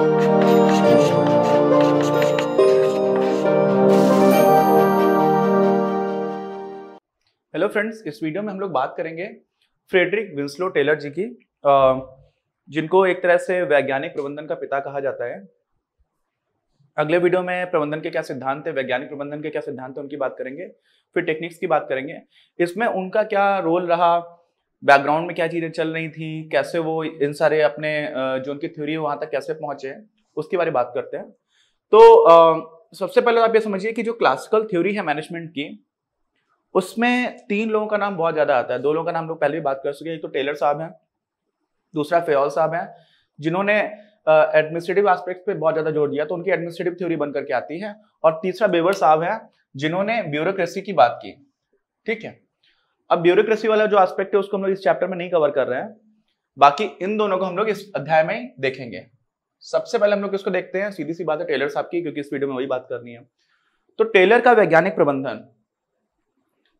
Hello friends इस video में हम लोग बात करेंगे फ्रेडरिक विंस्लो टेलर जी की जिनको एक तरह से वैज्ञानिक प्रबंधन का पिता कहा जाता है अगले वीडियो में प्रबंधन के क्या सिद्धांत है वैज्ञानिक प्रबंधन के क्या सिद्धांत है उनकी बात करेंगे फिर टेक्निक्स की बात करेंगे इसमें उनका क्या रोल रहा बैकग्राउंड में क्या चीज़ें चल रही थी कैसे वो इन सारे अपने जो उनकी थ्योरी है वहाँ तक कैसे हैं उसके बारे में बात करते हैं तो सबसे पहले तो आप ये समझिए कि जो क्लासिकल थ्योरी है मैनेजमेंट की उसमें तीन लोगों का नाम बहुत ज़्यादा आता है दो लोगों का नाम लोग पहले भी बात कर चुके हैं एक तो टेलर साहब हैं दूसरा फेयल साहब हैं जिन्होंने एडमिनिस्ट्रेटिव एस्पेक्ट पे बहुत ज़्यादा जोर दिया तो उनकी एडमिनिस्ट्रेटिव थ्योरी बन करके आती है और तीसरा बेवर साहब है जिन्होंने ब्यूरोक्रेसी की बात की ठीक है अब ब्यूरोक्रेसी वाला जो एस्पेक्ट है उसको हम लोग इस चैप्टर में नहीं कवर कर रहे हैं बाकी इन दोनों को हम लोग इस अध्याय में देखेंगे सबसे पहले हम लोग इसको देखते हैं सीधी सी बात है टेलर साहब की क्योंकि इस वीडियो में वही बात करनी है तो टेलर का वैज्ञानिक प्रबंधन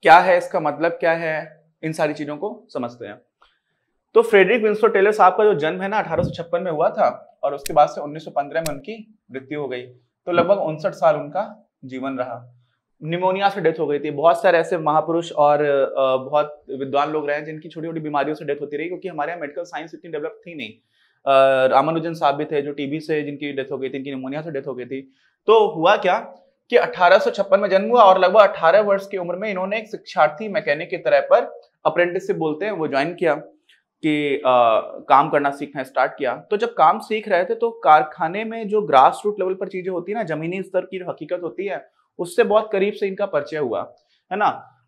क्या है इसका मतलब क्या है इन सारी चीजों को समझते हैं तो फ्रेडरिक विंस्टो टेलर साहब का जो जन्म है ना अठारह में हुआ था और उसके बाद से 1915 में उनकी मृत्यु हो गई तो लगभग उनसठ साल उनका जीवन रहा निमोनिया से डेथ हो गई थी बहुत सारे ऐसे महापुरुष और बहुत विद्वान लोग रहे हैं जिनकी छोटी छोटी बीमारियों से डेथ होती रही क्योंकि हमारे यहाँ मेडिकल साइंस इतनी डेवलप थी नहीं रामानुजन साहब भी थे जो टीबी से जिनकी डेथ हो गई थी इनकी निमोनिया से डेथ हो गई थी तो हुआ क्या कि अठारह में जन्म हुआ और लगभग अठारह वर्ष की उम्र में इन्होंने एक शिक्षार्थी मैकेनिक की तरह पर अप्रेंटिसशिप बोलते हैं वो ज्वाइन किया कि आ, काम करना सीखना स्टार्ट किया तो जब काम सीख रहे थे तो कारखाने में जो ग्रास रूट लेवल पर चीज़ें होती है ना जमीनी स्तर की जो हकीकत होती है उससे बहुत करीब से इनका परिचय हुआ है ना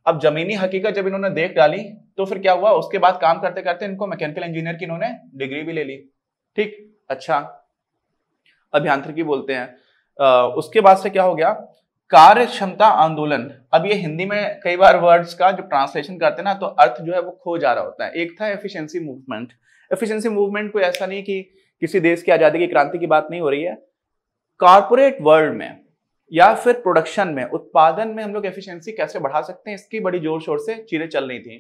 अब जमीनी हकीकत जब इन्होंने देख डाली तो फिर क्या हुआ उसके बाद काम करते करते इनको मैकेनिकल इंजीनियर की इन्होंने डिग्री भी ले ली ठीक अच्छा अभियांत्रिकी बोलते हैं आ, उसके बाद से क्या हो गया कार्य क्षमता आंदोलन अब ये हिंदी में कई बार वर्ड्स का जो ट्रांसलेशन करते हैं ना तो अर्थ जो है वो खो जा रहा होता है एक था एफिशिएंसी मूवमेंट एफिशिएंसी मूवमेंट कोई ऐसा नहीं कि किसी देश की आजादी की क्रांति की बात नहीं हो रही है कारपोरेट वर्ल्ड में या फिर प्रोडक्शन में उत्पादन में हम लोग एफिशिएंसी कैसे बढ़ा सकते हैं इसकी बड़ी जोर शोर से चीजें चल रही थी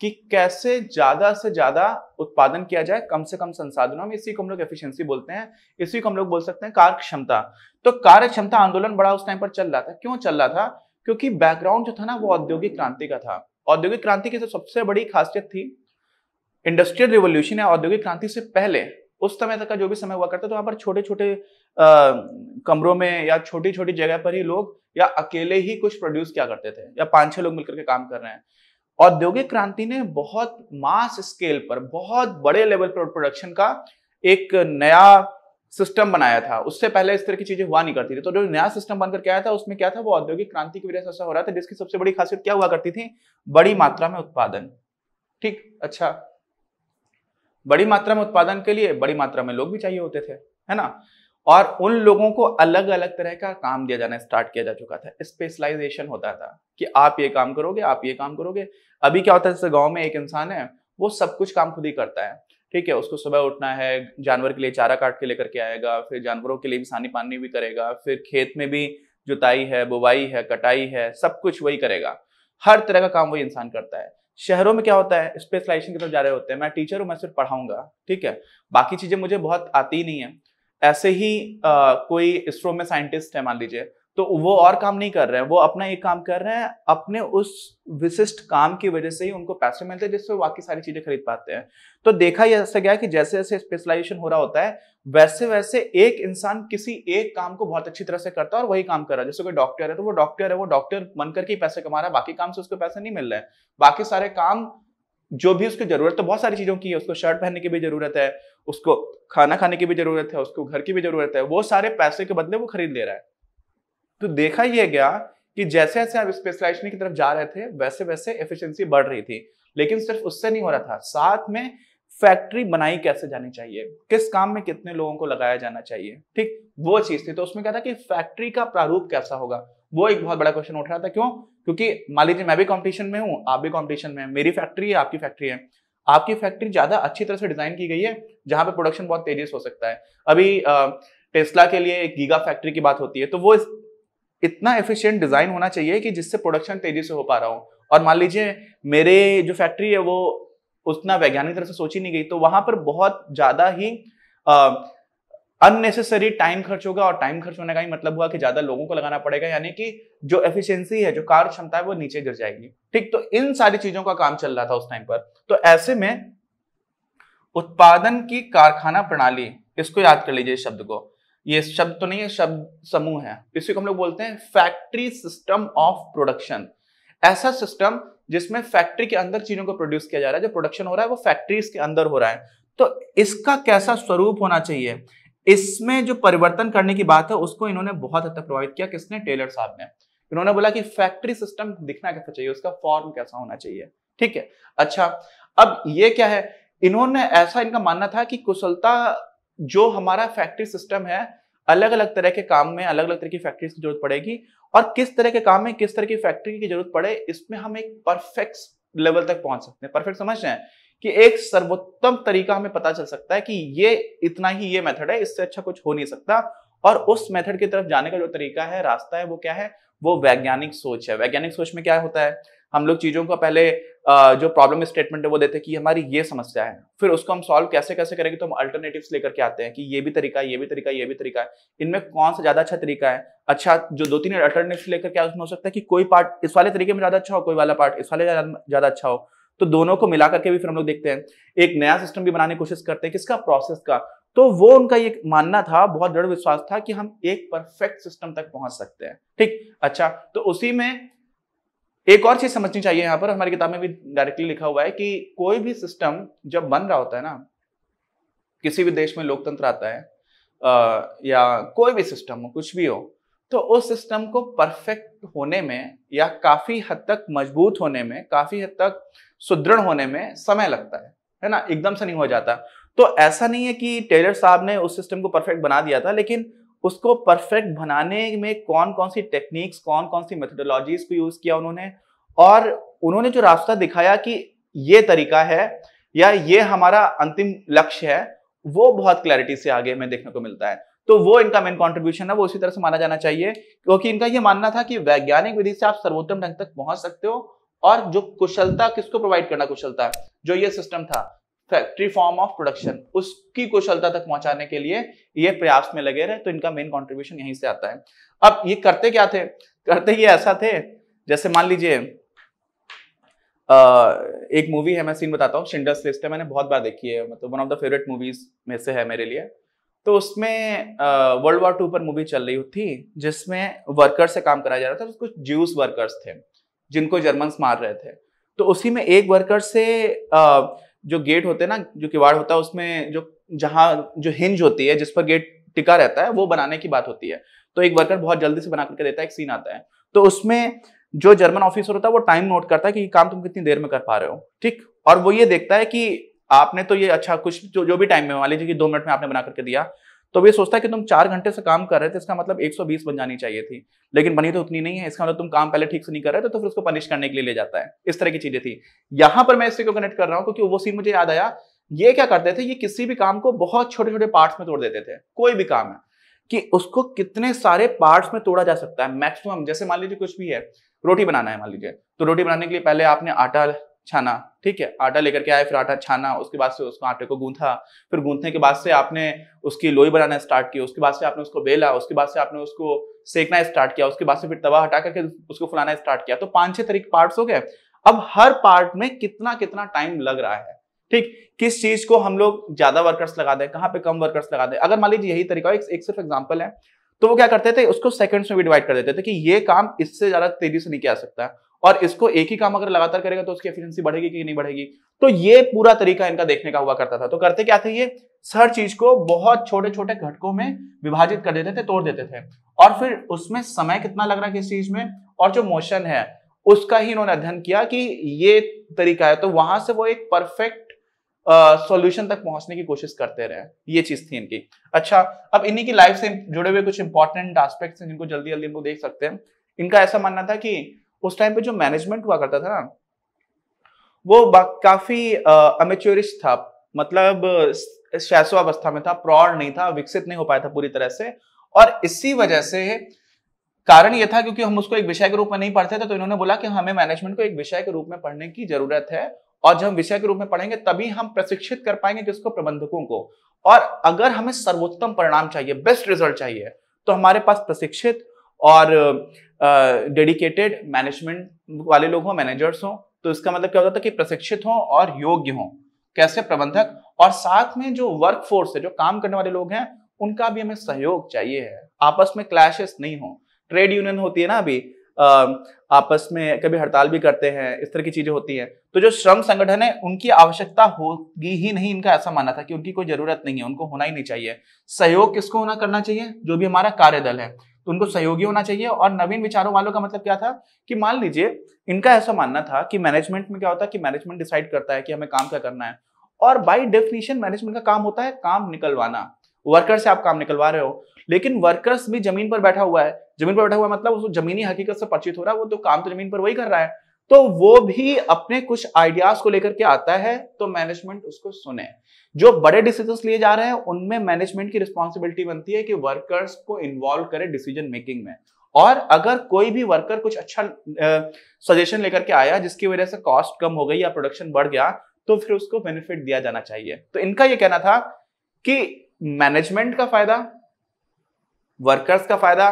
कि कैसे ज्यादा से ज्यादा उत्पादन किया जाए कम से कम संसाधनों में इसी को हम लोग एफिशिएंसी बोलते हैं इसी को हम लोग बोल सकते हैं कार्य क्षमता तो कार्य क्षमता आंदोलन बड़ा उस टाइम पर चल रहा था क्यों चल रहा था क्योंकि बैकग्राउंड जो था ना वो औद्योगिक क्रांति का था औद्योगिक क्रांति की तो सबसे बड़ी खासियत थी इंडस्ट्रियल रिवोल्यूशन या औद्योगिक क्रांति से पहले उस समय तक का जो भी समय हुआ करता तो वहां पर छोटे छोटे कमरों में या छोटी छोटी जगह पर ही लोग या अकेले ही कुछ प्रोड्यूस क्या करते थे या पांच छह लोग मिलकर के काम कर रहे हैं औद्योगिक क्रांति ने बहुत मास स्केल पर बहुत बड़े लेवल पर प्रोडक्शन का एक नया सिस्टम बनाया था उससे पहले इस तरह की चीजें हुआ नहीं करती थी तो जो नया सिस्टम बनकर क्या था उसमें क्या था वो औद्योगिक क्रांति की वजह से ऐसा हो रहा था जिसकी सबसे बड़ी खासियत क्या हुआ करती थी बड़ी मात्रा में उत्पादन ठीक अच्छा बड़ी मात्रा में उत्पादन के लिए बड़ी मात्रा में लोग भी चाहिए होते थे है ना और उन लोगों को अलग अलग तरह का काम दिया जाना स्टार्ट किया जा चुका था स्पेशलाइजेशन होता था कि आप ये काम करोगे आप ये काम करोगे अभी क्या होता है जैसे गाँव में एक इंसान है वो सब कुछ काम खुद ही करता है ठीक है उसको सुबह उठना है जानवर के लिए चारा काट के लेकर के आएगा फिर जानवरों के लिए भी सानी पानी भी करेगा फिर खेत में भी जुताई है बुवाई है कटाई है सब कुछ वही करेगा हर तरह का काम वही इंसान करता है शहरों में क्या होता है स्पेशलाइजेशन की तरफ जा रहे होते हैं मैं टीचर हूँ मैं सिर्फ पढ़ाऊंगा ठीक है बाकी चीज़ें मुझे बहुत आती ही नहीं है ऐसे ही आ, कोई इसरो में साइंटिस्ट है मान लीजिए तो वो हम्म। और काम नहीं कर रहे हैं वो अपना एक काम कर रहे हैं अपने उस विशिष्ट काम की वजह से ही उनको पैसे मिलते हैं जिससे बाकी सारी चीजें खरीद पाते हैं तो देखा यह ऐसा गया कि जैसे जैसे स्पेशलाइजेशन हो रहा होता है वैसे वैसे एक इंसान किसी एक काम को बहुत अच्छी तरह से करता है और वही काम कर रहा है जैसे कोई डॉक्टर है तो वो डॉक्टर है वो डॉक्टर बन करके ही पैसे कमा रहा है बाकी काम से उसको पैसे नहीं मिल रहे हैं बाकी सारे काम जो भी उसकी जरूरत तो बहुत सारी चीजों की है उसको शर्ट पहनने की भी जरूरत है उसको खाना खाने की भी जरूरत है उसको घर की भी जरूरत है वो सारे पैसे के बदले वो खरीद ले रहा है तो देखा यह गया कि जैसे जैसे आप स्पेशलाइजेशन की तरफ जा रहे थे वैसे वैसे एफिशिएंसी बढ़ रही थी लेकिन सिर्फ उससे नहीं हो रहा था साथ में फैक्ट्री बनाई कैसे जानी चाहिए किस काम में कितने लोगों को लगाया जाना चाहिए ठीक वो चीज थी तो उसमें क्या था कि फैक्ट्री का प्रारूप कैसा होगा वो एक बहुत बड़ा क्वेश्चन उठ रहा था क्यों क्योंकि मान लीजिए मैं भी कॉम्पिटिशन में हूँ आप भी कॉम्पिटिशन में मेरी फैक्ट्री है आपकी फैक्ट्री है आपकी फैक्ट्री ज्यादा अच्छी तरह से डिजाइन की गई है जहां पे प्रोडक्शन बहुत तेजी से हो सकता है अभी टेस्ला के लिए एक गीगा फैक्ट्री की बात होती है तो वो इतना एफिशिएंट डिजाइन होना चाहिए कि जिससे प्रोडक्शन तेजी से हो पा रहा हो और मान लीजिए मेरे जो फैक्ट्री है वो उतना वैज्ञानिक तरह से सोची नहीं गई तो वहां पर बहुत ज्यादा ही अननेसेसरी टाइम खर्च होगा और टाइम खर्च होने का ही मतलब हुआ कि ज्यादा लोगों को लगाना पड़ेगा यानी कि जो एफिशिएंसी है जो कार्य क्षमता है वो नीचे गिर जाएगी ठीक तो इन सारी चीजों का काम चल रहा था उस टाइम पर तो ऐसे में उत्पादन की कारखाना प्रणाली इसको याद कर लीजिए शब्द को ये शब्द तो नहीं है शब्द समूह है इसी को हम लोग बोलते हैं फैक्ट्री सिस्टम ऑफ प्रोडक्शन ऐसा सिस्टम जिसमें फैक्ट्री के अंदर चीजों को प्रोड्यूस किया जा रहा है जो प्रोडक्शन हो रहा है वो फैक्ट्रीज के अंदर हो रहा है तो इसका कैसा स्वरूप होना चाहिए इसमें जो परिवर्तन करने की बात है उसको इन्होंने बहुत हद तक प्रभावित किया किसने टेलर साहब ने इन्होंने बोला कि फैक्ट्री सिस्टम दिखना कैसा चाहिए उसका फॉर्म कैसा होना चाहिए ठीक है अच्छा अब ये क्या है इन्होंने ऐसा इनका मानना था कि कुशलता जो हमारा फैक्ट्री सिस्टम है अलग अलग तरह के काम में अलग अलग तरह की फैक्ट्रीज की जरूरत पड़ेगी और किस तरह के काम में किस तरह की फैक्ट्री की जरूरत पड़े इसमें हम एक परफेक्ट लेवल तक पहुंच सकते हैं परफेक्ट समझ रहे हैं कि एक सर्वोत्तम तरीका हमें पता चल सकता है कि ये इतना ही ये मेथड है इससे अच्छा कुछ हो नहीं सकता और उस मेथड की तरफ जाने का जो तरीका है रास्ता है वो क्या है वो वैज्ञानिक सोच है वैज्ञानिक सोच में क्या होता है हम लोग चीज़ों को पहले जो प्रॉब्लम स्टेटमेंट है वो देते हैं कि हमारी ये समस्या है फिर उसको हम सॉल्व कैसे कैसे करेंगे तो हम अल्टरनेटिव्स लेकर के आते हैं कि ये भी तरीका है ये भी तरीका है ये भी तरीका है इनमें कौन सा ज़्यादा अच्छा तरीका है अच्छा जो दो तीन अल्टरनेटिव लेकर के उसमें हो सकता है कि कोई पार्ट इस वाले तरीके में ज़्यादा अच्छा हो कोई वाला पार्ट इस वाले ज़्यादा अच्छा हो तो दोनों को मिला करके भी फिर हम लोग देखते हैं एक नया सिस्टम भी बनाने की कोशिश करते हैं किसका प्रोसेस का तो वो उनका ये मानना था बहुत दृढ़ विश्वास था कि हम एक परफेक्ट सिस्टम तक पहुंच सकते हैं ठीक अच्छा तो उसी में एक और चीज समझनी चाहिए यहाँ पर हमारी किताब में भी डायरेक्टली लिखा हुआ है कि कोई भी सिस्टम जब बन रहा होता है ना किसी भी देश में लोकतंत्र आता है आ, या कोई भी सिस्टम हो कुछ भी हो तो उस सिस्टम को परफेक्ट होने में या काफी हद तक मजबूत होने में काफी हद तक सुदृढ़ होने में समय लगता है है ना एकदम से नहीं हो जाता तो ऐसा नहीं है कि टेलर साहब ने उस सिस्टम को परफेक्ट बना दिया था लेकिन उसको परफेक्ट बनाने में कौन कौन सी टेक्निक्स कौन कौन सी मेथडोलॉजीज को यूज किया उन्होंने और उन्होंने जो रास्ता दिखाया कि ये तरीका है या ये हमारा अंतिम लक्ष्य है वो बहुत क्लैरिटी से आगे में देखने को मिलता है तो वो इनका मेन कॉन्ट्रीब्यूशन है वो उसी तरह से माना जाना चाहिए क्योंकि इनका ये मानना था कि वैज्ञानिक विधि से आप सर्वोत्तम ढंग तक पहुंच सकते हो और जो कुशलता किसको प्रोवाइड करना कुशलता जो ये सिस्टम था फैक्ट्री फॉर्म ऑफ प्रोडक्शन उसकी कुशलता तक पहुंचाने के लिए ये प्रयास में लगे रहे तो इनका मेन कॉन्ट्रीब्यूशन यहीं से आता है अब ये करते क्या थे करते ये ऐसा थे जैसे मान लीजिए एक मूवी है मैं सीन बताता हूँ शिंडर्स लिस्ट है मैंने बहुत बार देखी है मतलब one of the favourite movies में से है मेरे लिए तो उसमें वर्ल्ड वॉर टू पर मूवी चल रही थी जिसमें वर्कर्स से काम कराया जा रहा था तो कुछ ज्यूस वर्कर्स थे जिनको जर्मन्स मार रहे थे तो उसी में एक वर्कर से आ, जो गेट होते हैं ना जो किवाड़ होता है उसमें जो जहाँ जो हिंज होती है जिस पर गेट टिका रहता है वो बनाने की बात होती है तो एक वर्कर बहुत जल्दी से बना करके देता है एक सीन आता है तो उसमें जो जर्मन ऑफिसर होता है वो टाइम नोट करता है कि काम तुम कितनी देर में कर पा रहे हो ठीक और वो ये देखता है कि आपने तो ये अच्छा कुछ जो जो भी टाइम में मान लीजिए कि दो मिनट में आपने बना करके दिया तो वे सोचता है कि तुम चार घंटे से काम कर रहे थे इसका मतलब 120 बन जानी चाहिए थी लेकिन बनी तो उतनी नहीं है इसका मतलब तुम काम पहले ठीक से नहीं कर रहे थे तो फिर उसको पनिश करने के लिए ले जाता है इस तरह की चीजें थी यहां पर मैं इससे को कनेक्ट कर रहा हूं क्योंकि वो सीन मुझे याद आया ये क्या करते थे ये किसी भी काम को बहुत छोटे छोटे पार्ट्स में तोड़ देते थे कोई भी काम है कि उसको कितने सारे पार्ट्स में तोड़ा जा सकता है मैक्सिमम जैसे मान लीजिए कुछ भी है रोटी बनाना है मान लीजिए तो रोटी बनाने के लिए पहले आपने आटा छाना ठीक है आटा लेकर के आए फिर आटा छाना उसके बाद से उसको आटे को गूंथा फिर गूंथने के बाद से आपने उसकी लोई बनाना स्टार्ट किया उसके बाद से आपने उसको बेला उसके बाद से आपने उसको सेकना स्टार्ट किया उसके बाद से फिर तवा हटा करके उसको फुलाना स्टार्ट किया तो पांच छह तरीके पार्ट्स हो गए अब हर पार्ट में कितना कितना टाइम लग रहा है ठीक किस चीज को हम लोग ज्यादा वर्कर्स लगा दें कहाँ पे कम वर्कर्स लगा दें अगर मान लीजिए यही तरीका एक, एक सिर्फ एग्जाम्पल है तो वो क्या करते थे उसको सेकंड्स में भी डिवाइड कर देते थे कि ये काम इससे ज्यादा तेजी से नहीं किया सकता और इसको एक ही काम अगर लगातार करेगा तो उसकी एफिशिएंसी बढ़ेगी कि नहीं बढ़ेगी तो ये पूरा तरीका इनका देखने का हुआ करता था तो करते क्या थे ये हर चीज को बहुत छोटे छोटे घटकों में विभाजित कर देते थे तोड़ देते थे और फिर उसमें समय कितना लग रहा है किस चीज में और जो मोशन है उसका ही इन्होंने अध्ययन किया कि ये तरीका है तो वहां से वो एक परफेक्ट सॉल्यूशन तक पहुंचने की कोशिश करते रहे ये चीज थी इनकी अच्छा अब इन्हीं की लाइफ से जुड़े हुए कुछ इंपॉर्टेंट एस्पेक्ट्स हैं जिनको जल्दी जल्दी इनको देख सकते हैं इनका ऐसा मानना था कि उस टाइम पे जो मैनेजमेंट हुआ करता था ना वो काफी अमेच्योरिश था मतलब शैशो अवस्था में था प्रौ नहीं था विकसित नहीं हो पाया था पूरी तरह से और इसी वजह से कारण यह था क्योंकि हम उसको एक विषय के रूप में नहीं पढ़ते थे तो इन्होंने बोला कि हमें मैनेजमेंट को एक विषय के रूप में पढ़ने की जरूरत है और जब हम विषय के रूप में पढ़ेंगे तभी हम प्रशिक्षित कर पाएंगे किसको प्रबंधकों को और अगर हमें सर्वोत्तम परिणाम चाहिए बेस्ट रिजल्ट चाहिए तो हमारे पास प्रशिक्षित और डेडिकेटेड मैनेजमेंट वाले लोग हों मैनेजर्स हों तो इसका मतलब क्या होता था कि प्रशिक्षित हों और योग्य हों कैसे प्रबंधक और साथ में जो वर्क फोर्स है जो काम करने वाले लोग हैं उनका भी हमें सहयोग चाहिए है आपस में क्लैशेस नहीं हो ट्रेड यूनियन होती है ना अभी आपस में कभी हड़ताल भी करते हैं इस तरह की चीजें होती हैं तो जो श्रम संगठन है उनकी आवश्यकता होगी ही नहीं इनका ऐसा मानना था कि उनकी कोई जरूरत नहीं है उनको होना ही नहीं चाहिए सहयोग किसको होना करना चाहिए जो भी हमारा कार्यदल है तो उनको सहयोगी होना चाहिए और नवीन विचारों वालों का मतलब क्या था कि मान लीजिए इनका ऐसा मानना था कि मैनेजमेंट में क्या होता है कि मैनेजमेंट डिसाइड करता है कि हमें काम क्या करना है और बाई डेफिनेशन मैनेजमेंट का काम होता है काम निकलवाना वर्कर से आप काम निकलवा रहे हो लेकिन वर्कर्स भी जमीन पर बैठा हुआ है जमीन पर बैठा हुआ मतलब उसको जमीनी हकीकत से परिचित हो रहा है वो तो काम तो जमीन पर वही कर रहा है तो वो भी अपने कुछ आइडियाज को लेकर के आता है तो मैनेजमेंट उसको सुने जो बड़े डिसीजन लिए जा रहे हैं उनमें मैनेजमेंट की रिस्पॉन्सिबिलिटी बनती है कि वर्कर्स को इन्वॉल्व करे डिसीजन मेकिंग में और अगर कोई भी वर्कर कुछ अच्छा सजेशन लेकर के आया जिसकी वजह से कॉस्ट कम हो गई या प्रोडक्शन बढ़ गया तो फिर उसको बेनिफिट दिया जाना चाहिए तो इनका यह कहना था कि मैनेजमेंट का फायदा वर्कर्स का फायदा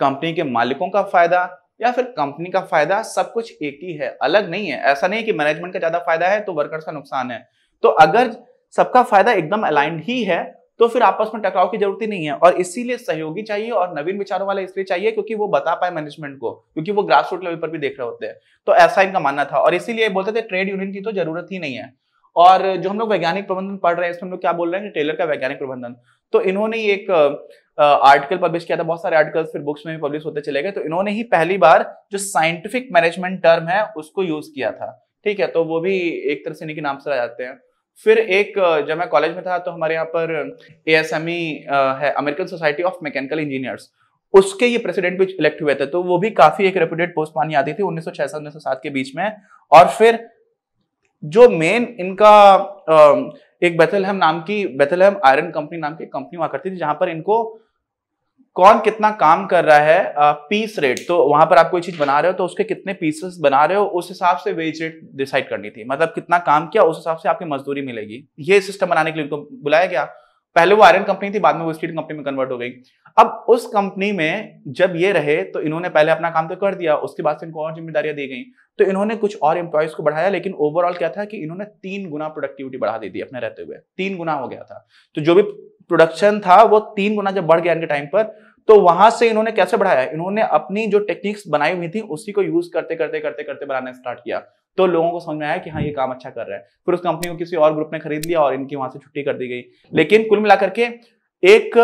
कंपनी के मालिकों का फायदा या फिर कंपनी का फायदा सब कुछ एक ही है अलग नहीं है ऐसा नहीं है कि मैनेजमेंट का ज्यादा फायदा है तो वर्कर्स का नुकसान है तो अगर सबका फायदा एकदम अलाइंड ही है तो फिर आपस में टकराव की जरूरत ही नहीं है और इसीलिए सहयोगी चाहिए और नवीन विचारों वाले इसलिए चाहिए क्योंकि वो बता पाए मैनेजमेंट को क्योंकि वो ग्रास रूट लेवल पर भी देख रहे होते हैं तो ऐसा इनका मानना था और इसीलिए बोलते थे ट्रेड यूनियन की तो जरूरत ही नहीं है और जो हम लोग वैज्ञानिक प्रबंधन पढ़ रहे हैं इसमें हम लोग क्या बोल रहे हैं टेलर का वैज्ञानिक प्रबंधन तो इन्होंने एक आर्टिकल पब्लिश किया था बहुत सारे आर्टिकल्स फिर बुक्स में भी पब्लिश होते चले गए तो इन्होंने ही पहली बार जो साइंटिफिक मैनेजमेंट टर्म है उसको यूज किया था ठीक है तो वो भी एक तरह से इन्हीं नाम से आ जाते हैं फिर एक जब मैं कॉलेज में था तो हमारे यहाँ पर ए एस एम ई है American society of mechanical engineers उसके ये प्रेसिडेंट भी इलेक्ट हुए थे तो वो भी काफी एक रेप्यूटेड पोस्ट मानी आती थी उन्नीस सौ छह के बीच में और फिर जो मेन इनका एक बेथलहम नाम की बेथलहम आयरन कंपनी नाम की कंपनी हुआ करती थी जहां पर इनको कौन कितना काम कर रहा है आ, पीस रेट तो वहां पर आप कोई चीज बना रहे हो तो उसके कितने पीसेस बना रहे हो उस हिसाब से वेज रेट डिसाइड करनी थी मतलब कितना काम किया उस हिसाब से आपकी मजदूरी मिलेगी ये सिस्टम बनाने के लिए इनको तो बुलाया गया पहले वो आयरन कंपनी थी बाद में वो स्टील कंपनी में कन्वर्ट हो गई अब उस कंपनी में जब ये रहे तो इन्होंने पहले अपना काम तो कर दिया उसके बाद से इनको और जिम्मेदारियां दी गई तो इन्होंने कुछ और एम्प्लॉयज को बढ़ाया लेकिन ओवरऑल क्या था कि इन्होंने तीन गुना प्रोडक्टिविटी बढ़ा दी थी अपने रहते हुए तीन गुना हो गया था तो जो भी प्रोडक्शन था वो तीन गुना जब बढ़ गया इनके टाइम पर तो वहां से इन्होंने कैसे बढ़ाया इन्होंने अपनी जो टेक्निक्स बनाई हुई थी उसी को यूज करते करते करते करते बनाना स्टार्ट किया तो लोगों को समझ में आया कि हाँ ये काम अच्छा कर रहा है फिर उस कंपनी को किसी और ग्रुप ने खरीद लिया और इनकी वहां से छुट्टी कर दी गई लेकिन कुल मिलाकर के एक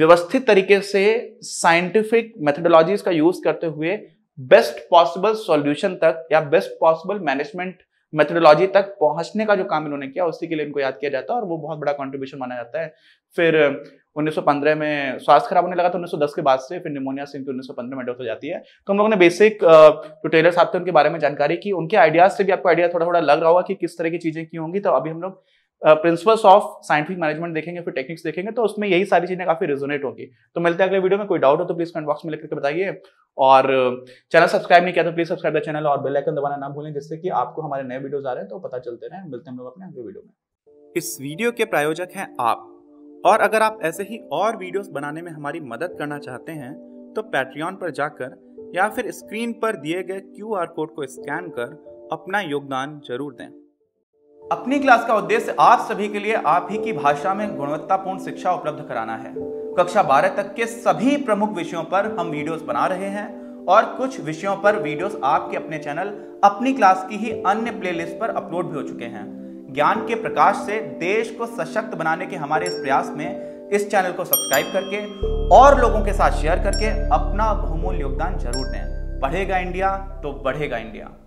व्यवस्थित तरीके से साइंटिफिक मेथडोलॉजीज का यूज करते हुए बेस्ट पॉसिबल सॉल्यूशन तक या बेस्ट पॉसिबल मैनेजमेंट मेथडोलॉजी तक पहुंचने का जो काम इन्होंने किया उसी के लिए इनको याद किया जाता है और वो बहुत बड़ा कंट्रीब्यूशन माना जाता है फिर 1915 में स्वास्थ्य खराब होने लगा था तो 1910 के बाद से फिर निमोनिया से इनकी 1915 में डेथ हो जाती है तो हम लोगों ने बेसिक जो टेलर साहब थे उनके बारे में जानकारी की उनके आइडियाज से भी आपको आइडिया थोड़ा थोड़ा लग रहा होगा कि किस तरह की चीजें क्यों होंगी तो अभी हम लोग प्रिंसिपल्स ऑफ साइंटिफिक मैनेजमेंट देखेंगे फिर टेक्निक्स देखेंगे तो उसमें यही सारी चीजें काफी रिजोनेट होगी तो मिलते हैं अगले वीडियो में कोई डाउट हो तो प्लीज कमेंट बॉक्स में लिख करके बताइए और चैनल सब्सक्राइब नहीं किया तो प्लीज सब्सक्राइब द चैनल और बेल आइकन दबाना ना भूलें जिससे कि आपको हमारे नए वीडियोज आ रहे हैं तो पता चलते रहे मिलते हैं हम लोग अपने अगले वीडियो में इस वीडियो के प्रायोजक हैं आप और अगर आप ऐसे ही और वीडियोस बनाने में हमारी मदद करना चाहते हैं तो पैट्रियन पर जाकर या फिर स्क्रीन पर दिए गए क्यू कोड को स्कैन कर अपना योगदान जरूर दें अपनी क्लास का उद्देश्य आप सभी के लिए आप ही की भाषा में गुणवत्तापूर्ण शिक्षा उपलब्ध कराना है कक्षा 12 तक के सभी प्रमुख विषयों पर हम वीडियोस बना रहे हैं और कुछ विषयों पर वीडियोस आपके अपने चैनल अपनी क्लास की ही अन्य प्लेलिस्ट पर अपलोड भी हो चुके हैं ज्ञान के प्रकाश से देश को सशक्त बनाने के हमारे इस प्रयास में इस चैनल को सब्सक्राइब करके और लोगों के साथ शेयर करके अपना बहुमूल्य योगदान जरूर दें बढ़ेगा इंडिया तो बढ़ेगा इंडिया